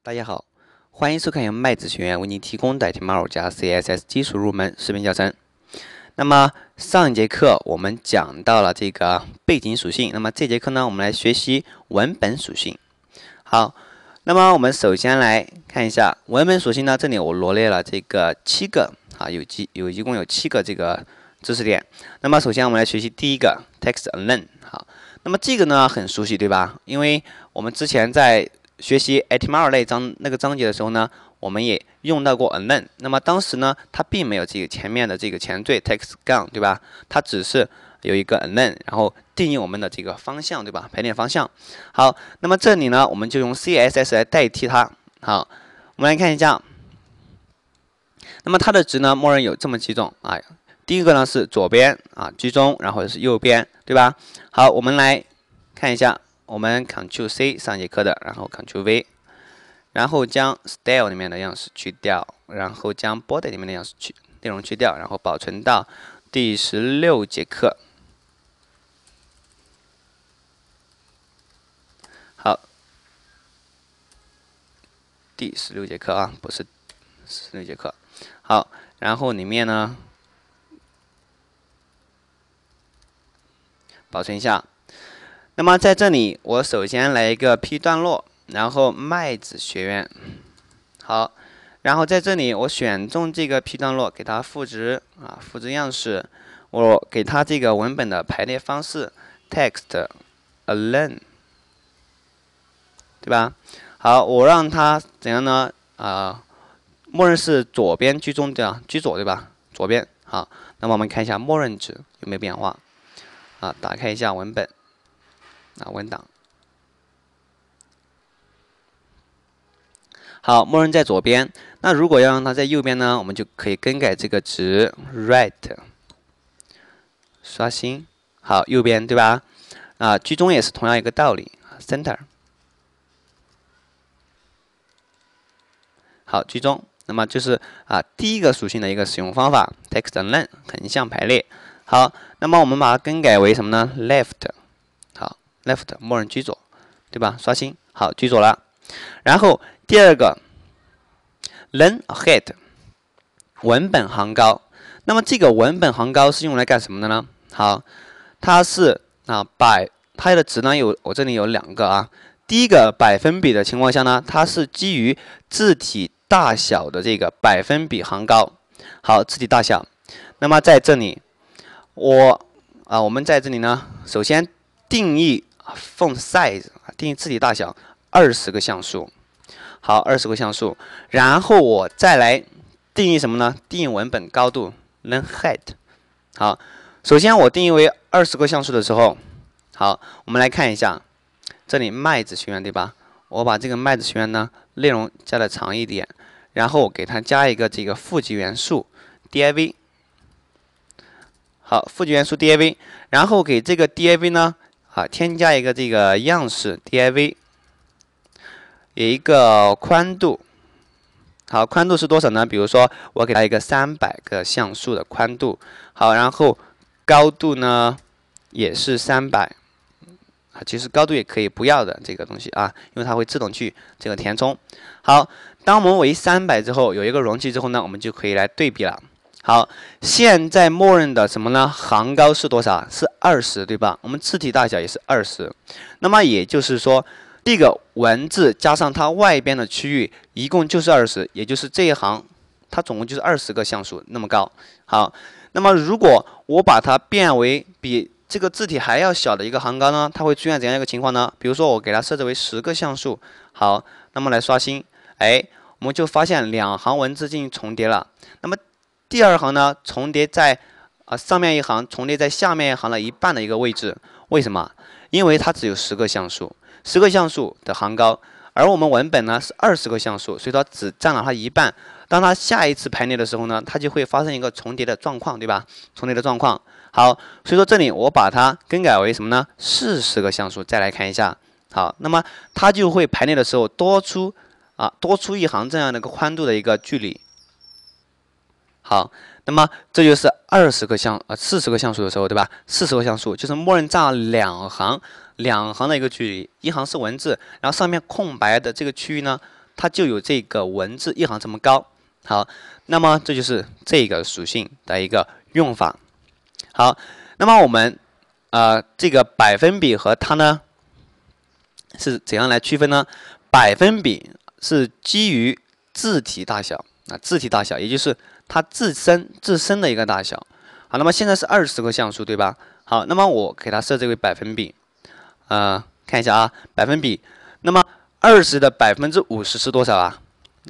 大家好，欢迎收看由麦子学院为您提供的 HTML 加 CSS 基础入门视频教程。那么上节课我们讲到了这个背景属性，那么这节课呢，我们来学习文本属性。好，那么我们首先来看一下文本属性呢，这里我罗列了这个七个啊，有几有一共有七个这个知识点。那么首先我们来学习第一个 text-align 好，那么这个呢很熟悉对吧？因为我们之前在学习 HTML 那章那个章节的时候呢，我们也用到过 a l i n 那么当时呢，它并没有这个前面的这个前缀 t e x t 杠，对吧？它只是有一个 a l i n 然后定义我们的这个方向，对吧？排列方向。好，那么这里呢，我们就用 CSS 来代替它。好，我们来看一下。那么它的值呢，默认有这么几种啊。第一个呢是左边啊，居中，然后是右边，对吧？好，我们来看一下。我们 c t r l C 上节课的，然后 c t r l V，然后将 Style 里面的样式去掉，然后将 Body 里面的样式去内容去掉，然后保存到第十六节课。好，第十六节课啊，不是十六节课。好，然后里面呢，保存一下。那么在这里，我首先来一个 P 段落，然后麦子学院，好，然后在这里我选中这个 P 段落，给它赋值啊，赋值样式，我给它这个文本的排列方式，text a l o n e 对吧？好，我让它怎样呢？啊，默认是左边居中对吧？居左对吧？左边好，那么我们看一下默认值有没有变化啊？打开一下文本。啊，文档好，默认在左边。那如果要让它在右边呢？我们就可以更改这个值，right。刷新，好，右边对吧？啊，居中也是同样一个道理，center。好，居中。那么就是啊，第一个属性的一个使用方法，text-align，横向排列。好，那么我们把它更改为什么呢？left。Left，默认居左，对吧？刷新，好，居左了。然后第二个 l e n a height，文本行高。那么这个文本行高是用来干什么的呢？好，它是啊，百它的值呢有，我这里有两个啊。第一个百分比的情况下呢，它是基于字体大小的这个百分比行高。好，字体大小。那么在这里，我啊，我们在这里呢，首先定义。font size 定义字体大小二十个像素，好，二十个像素，然后我再来定义什么呢？定义文本高度 l e n height，好，首先我定义为二十个像素的时候，好，我们来看一下，这里麦子学院对吧？我把这个麦子学院呢内容加的长一点，然后给它加一个这个负极元素 div，好，负极元素 div，然后给这个 div 呢。好，添加一个这个样式 div，有一个宽度，好，宽度是多少呢？比如说我给它一个三百个像素的宽度，好，然后高度呢也是三百，啊，其实高度也可以不要的这个东西啊，因为它会自动去这个填充。好，当我们为三百之后，有一个容器之后呢，我们就可以来对比了。好，现在默认的什么呢？行高是多少？是二十，对吧？我们字体大小也是二十，那么也就是说，这个文字加上它外边的区域，一共就是二十，也就是这一行它总共就是二十个像素那么高。好，那么如果我把它变为比这个字体还要小的一个行高呢？它会出现怎样一个情况呢？比如说我给它设置为十个像素，好，那么来刷新，哎，我们就发现两行文字进行重叠了。那么第二行呢，重叠在，啊上面一行重叠在下面一行的一半的一个位置，为什么？因为它只有十个像素，十个像素的行高，而我们文本呢是二十个像素，所以说只占了它一半。当它下一次排列的时候呢，它就会发生一个重叠的状况，对吧？重叠的状况。好，所以说这里我把它更改为什么呢？四十个像素，再来看一下。好，那么它就会排列的时候多出，啊多出一行这样的一个宽度的一个距离。好，那么这就是二十个像呃四十个像素的时候，对吧？四十个像素就是默认占两行，两行的一个距离，一行是文字，然后上面空白的这个区域呢，它就有这个文字一行这么高。好，那么这就是这个属性的一个用法。好，那么我们呃这个百分比和它呢是怎样来区分呢？百分比是基于字体大小啊，字体大小也就是。它自身自身的一个大小，好，那么现在是二十个像素，对吧？好，那么我给它设置为百分比，呃，看一下啊，百分比，那么二十的百分之五十是多少啊？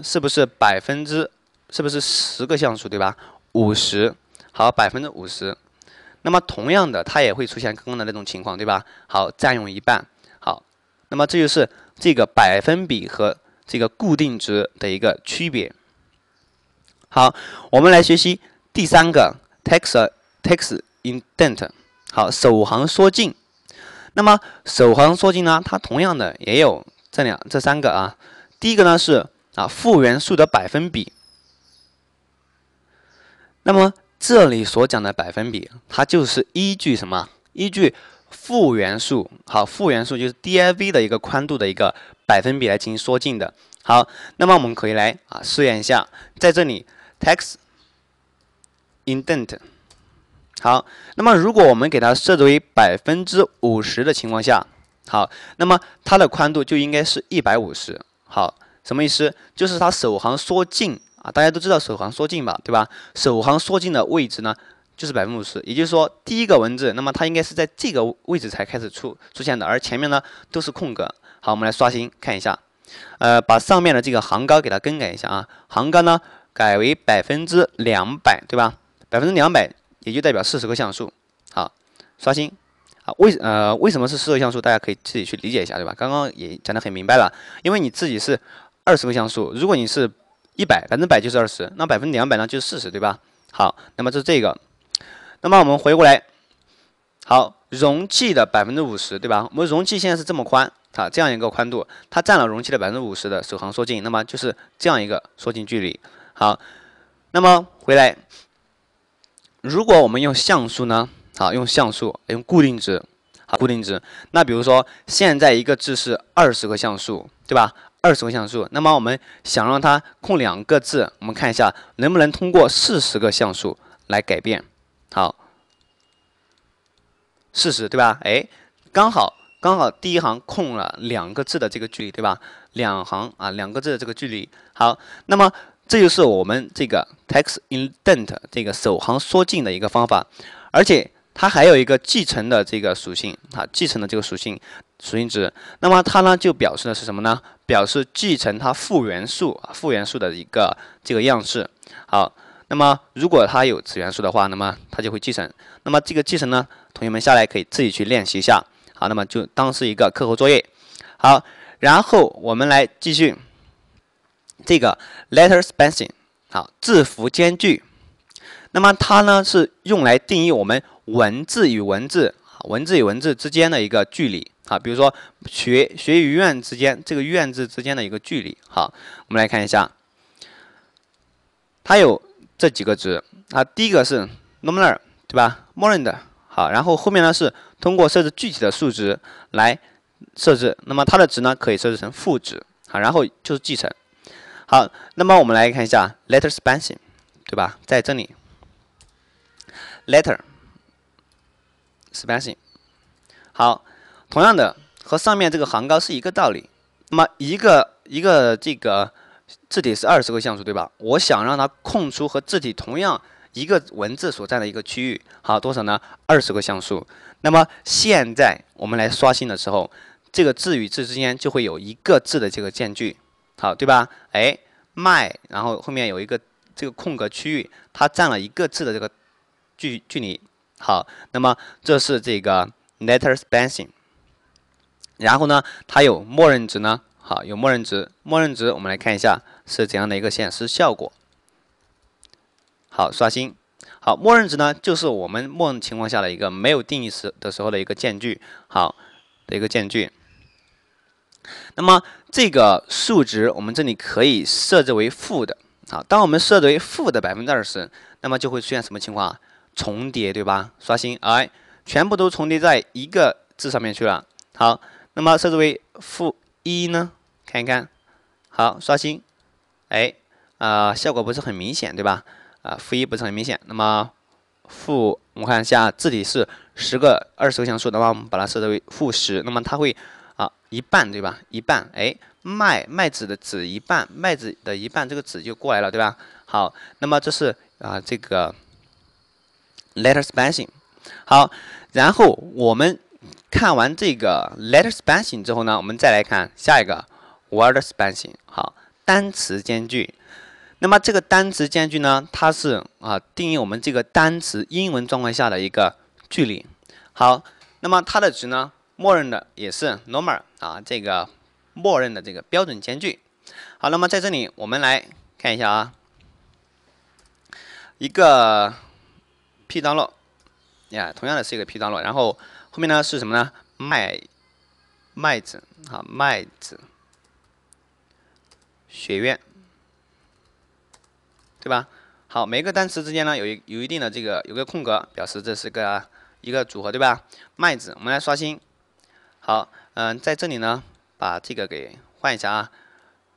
是不是百分之？是不是十个像素，对吧？五十，好，百分之五十，那么同样的，它也会出现刚刚的那种情况，对吧？好，占用一半，好，那么这就是这个百分比和这个固定值的一个区别。好，我们来学习第三个 text text indent。好，首行缩进。那么首行缩进呢？它同样的也有这两、这三个啊。第一个呢是啊复元素的百分比。那么这里所讲的百分比，它就是依据什么？依据复元素。好，复元素就是 div 的一个宽度的一个百分比来进行缩进的。好，那么我们可以来啊试验一下，在这里。text indent，好，那么如果我们给它设置为百分之五十的情况下，好，那么它的宽度就应该是一百五十。好，什么意思？就是它首行缩进啊，大家都知道首行缩进吧，对吧？首行缩进的位置呢，就是百分之五十，也就是说第一个文字，那么它应该是在这个位置才开始出出现的，而前面呢都是空格。好，我们来刷新看一下，呃，把上面的这个行高给它更改一下啊，行高呢。改为百分之两百，对吧？百分之两百也就代表四十个像素。好，刷新。啊，为呃，为什么是四十像素？大家可以自己去理解一下，对吧？刚刚也讲得很明白了。因为你自己是二十个像素，如果你是一百，百分之百就是二十，那百分之两百呢就是四十，对吧？好，那么就是这个。那么我们回过来，好，容器的百分之五十，对吧？我们容器现在是这么宽啊，这样一个宽度，它占了容器的百分之五十的首行缩进，那么就是这样一个缩进距离。好，那么回来，如果我们用像素呢？好，用像素，用固定值，好，固定值。那比如说，现在一个字是二十个像素，对吧？二十个像素。那么我们想让它空两个字，我们看一下能不能通过四十个像素来改变。好，四十对吧？哎，刚好刚好第一行空了两个字的这个距离，对吧？两行啊，两个字的这个距离。好，那么。这就是我们这个 text-indent 这个首行缩进的一个方法，而且它还有一个继承的这个属性，啊，继承的这个属性属性值，那么它呢就表示的是什么呢？表示继承它父元素复元素的一个这个样式。好，那么如果它有子元素的话，那么它就会继承。那么这个继承呢，同学们下来可以自己去练习一下，好，那么就当是一个课后作业。好，然后我们来继续。这个 letter spacing 好，字符间距。那么它呢是用来定义我们文字与文字、文字与文字之间的一个距离。好，比如说“学”学与“院”之间这个“院”字之间的一个距离。好，我们来看一下，它有这几个值。啊，第一个是 normal，对吧？默认的。好，然后后面呢是通过设置具体的数值来设置。那么它的值呢可以设置成负值。好，然后就是继承。好，那么我们来看一下 letter spacing，对吧？在这里，letter spacing，好，同样的和上面这个行高是一个道理。那么一个一个这个字体是二十个像素，对吧？我想让它空出和字体同样一个文字所占的一个区域，好，多少呢？二十个像素。那么现在我们来刷新的时候，这个字与字之间就会有一个字的这个间距。好，对吧？哎，my，然后后面有一个这个空格区域，它占了一个字的这个距距离。好，那么这是这个 letter spacing。然后呢，它有默认值呢。好，有默认值，默认值我们来看一下是怎样的一个显示效果。好，刷新。好，默认值呢，就是我们默认情况下的一个没有定义时的时候的一个间距，好的一个间距。那么这个数值我们这里可以设置为负的，好，当我们设置为负的百分之二十，那么就会出现什么情况重叠，对吧？刷新，哎，全部都重叠在一个字上面去了。好，那么设置为负一呢？看一看，好，刷新，哎，啊，效果不是很明显，对吧？啊，负一不是很明显。那么负，我们看一下，字体是十个二十个像素的话，我们把它设置为负十，那么它会。啊，一半对吧？一半，哎，麦麦子的子一半，麦子的一半，这个子就过来了，对吧？好，那么这是啊这个 letter spacing。好，然后我们看完这个 letter spacing 之后呢，我们再来看下一个 word spacing。好，单词间距。那么这个单词间距呢，它是啊定义我们这个单词英文状况下的一个距离。好，那么它的值呢？默认的也是 normal 啊，这个默认的这个标准间距。好，那么在这里我们来看一下啊，一个 p 当落呀，同样的是一个 p 当落，然后后面呢是什么呢？麦麦子啊，麦子学院，对吧？好，每个单词之间呢有一有一定的这个有个空格，表示这是个一个组合，对吧？麦子，我们来刷新。好，嗯，在这里呢，把这个给换一下啊，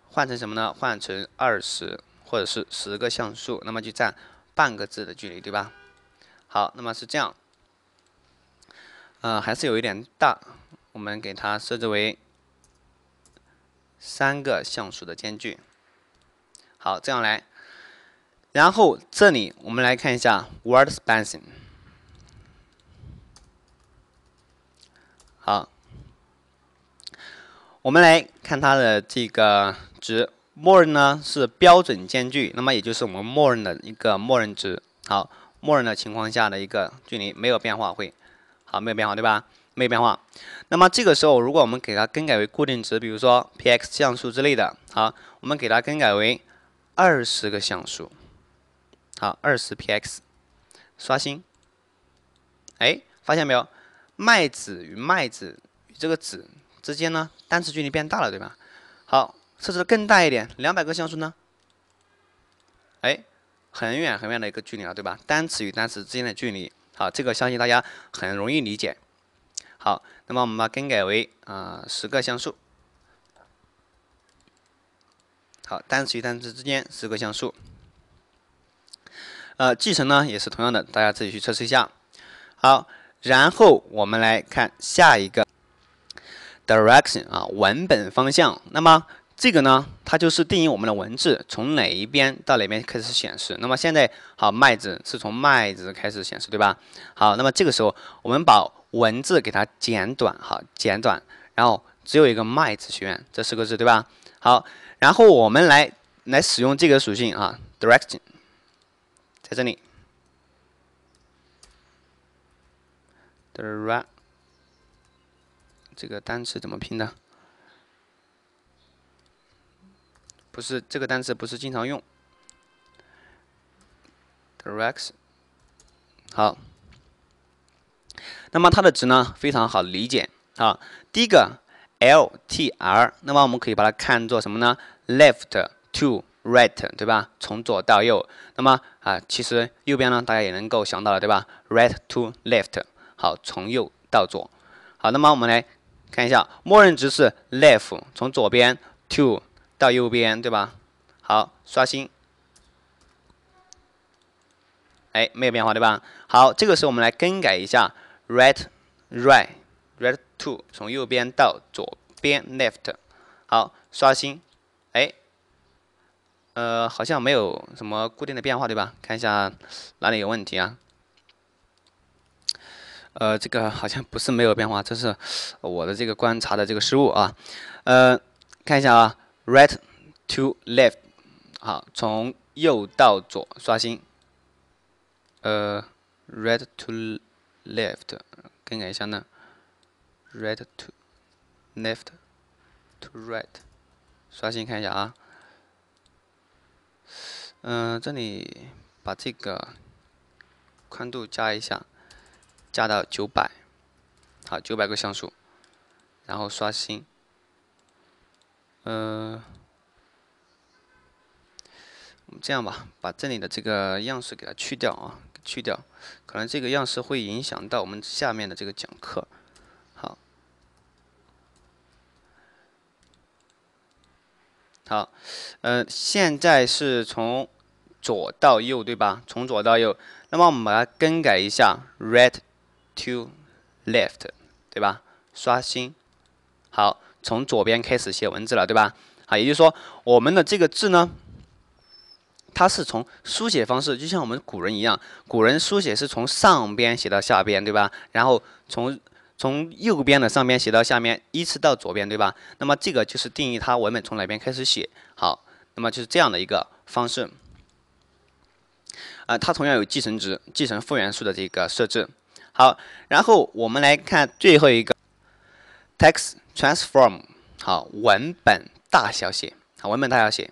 换成什么呢？换成二十或者是十个像素，那么就占半个字的距离，对吧？好，那么是这样，嗯，还是有一点大，我们给它设置为三个像素的间距。好，这样来，然后这里我们来看一下 word spacing。好。我们来看它的这个值，默认呢是标准间距，那么也就是我们默认的一个默认值。好，默认的情况下的一个距离没有变化，会好没有变化对吧？没有变化。那么这个时候，如果我们给它更改为固定值，比如说 px 像素之类的。好，我们给它更改为二十个像素。好，二十 px，刷新。哎，发现没有麦子与麦子与这个子之间呢，单词距离变大了，对吧？好，设置的更大一点，两百个像素呢？哎，很远很远的一个距离了，对吧？单词与单词之间的距离，好，这个相信大家很容易理解。好，那么我们把更改为啊十个像素。好，单词与单词之间十个像素。呃，继承呢也是同样的，大家自己去测试一下。好，然后我们来看下一个。Direction 啊，文本方向。那么这个呢，它就是定义我们的文字从哪一边到哪边开始显示。那么现在好，麦子是从麦子开始显示，对吧？好，那么这个时候我们把文字给它剪短，好，剪短，然后只有一个麦子学院这四个字，对吧？好，然后我们来来使用这个属性啊，Direction，在这里 d i r e c t 这个单词怎么拼的？不是这个单词，不是经常用。d i r e c t 好。那么它的值呢，非常好理解啊。第一个 L T R，那么我们可以把它看作什么呢？Left to right，对吧？从左到右。那么啊，其实右边呢，大家也能够想到了，对吧？Right to left，好，从右到左。好，那么我们来。看一下，默认值是 left，从左边 to 到右边，对吧？好，刷新，哎，没有变化，对吧？好，这个时候我们来更改一下 right，right，right to，从右边到左边 left，好，刷新，哎，呃，好像没有什么固定的变化，对吧？看一下哪里有问题啊？呃，这个好像不是没有变化，这是我的这个观察的这个失误啊。呃，看一下啊，right to left，好，从右到左刷新。呃，right to left，更改一下呢，right to left to right，刷新看一下啊。嗯，这里把这个宽度加一下。加到九百，好，九百个像素，然后刷新。嗯，我们这样吧，把这里的这个样式给它去掉啊，去掉。可能这个样式会影响到我们下面的这个讲课。好，好，呃，现在是从左到右对吧？从左到右。那么我们把它更改一下 r e d to left，对吧？刷新，好，从左边开始写文字了，对吧？好，也就是说，我们的这个字呢，它是从书写方式，就像我们古人一样，古人书写是从上边写到下边，对吧？然后从从右边的上边写到下面，依次到左边，对吧？那么这个就是定义它文本从哪边开始写。好，那么就是这样的一个方式。啊，它同样有继承值、继承复元素的这个设置。好，然后我们来看最后一个，text transform，好，文本大小写，好，文本大小写。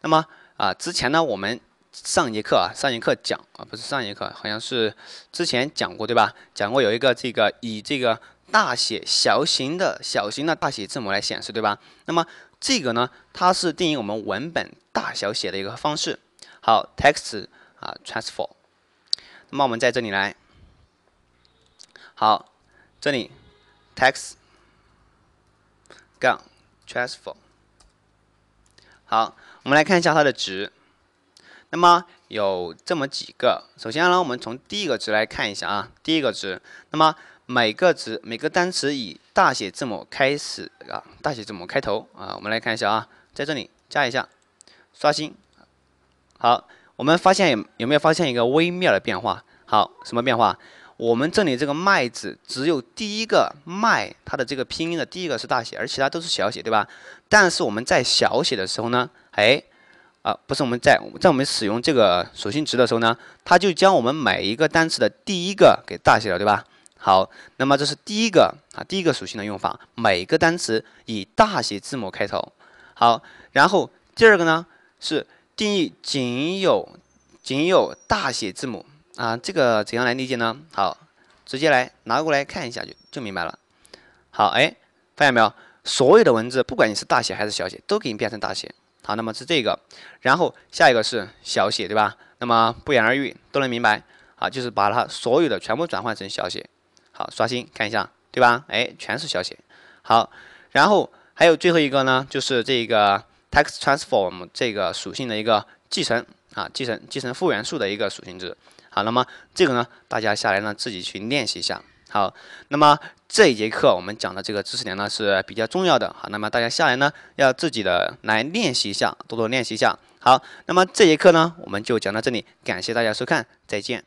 那么啊，之前呢，我们上节课啊，上节课讲啊，不是上节课，好像是之前讲过对吧？讲过有一个这个以这个大写小型的小型的大写字母来显示对吧？那么这个呢，它是定义我们文本大小写的一个方式。好，text 啊，transform。那么我们在这里来。好，这里 tax 杠 transfer。好，我们来看一下它的值，那么有这么几个。首先呢，我们从第一个值来看一下啊，第一个值，那么每个值每个单词以大写字母开始啊，大写字母开头啊，我们来看一下啊，在这里加一下，刷新。好，我们发现有没有发现一个微妙的变化？好，什么变化？我们这里这个麦子，只有第一个麦它的这个拼音的第一个是大写，而其他都是小写，对吧？但是我们在小写的时候呢，哎，啊，不是我们在在我们使用这个属性值的时候呢，它就将我们每一个单词的第一个给大写了，对吧？好，那么这是第一个啊，第一个属性的用法，每个单词以大写字母开头。好，然后第二个呢是定义仅有仅有大写字母。啊，这个怎样来理解呢？好，直接来拿过来看一下就就明白了。好，哎，发现没有？所有的文字，不管你是大写还是小写，都给你变成大写。好，那么是这个，然后下一个是小写，对吧？那么不言而喻，都能明白。好，就是把它所有的全部转换成小写。好，刷新看一下，对吧？哎，全是小写。好，然后还有最后一个呢，就是这个 text transform 这个属性的一个继承啊，继承继承复元素的一个属性值。好，那么这个呢，大家下来呢自己去练习一下。好，那么这一节课我们讲的这个知识点呢是比较重要的。好，那么大家下来呢要自己的来练习一下，多多练习一下。好，那么这节课呢我们就讲到这里，感谢大家收看，再见。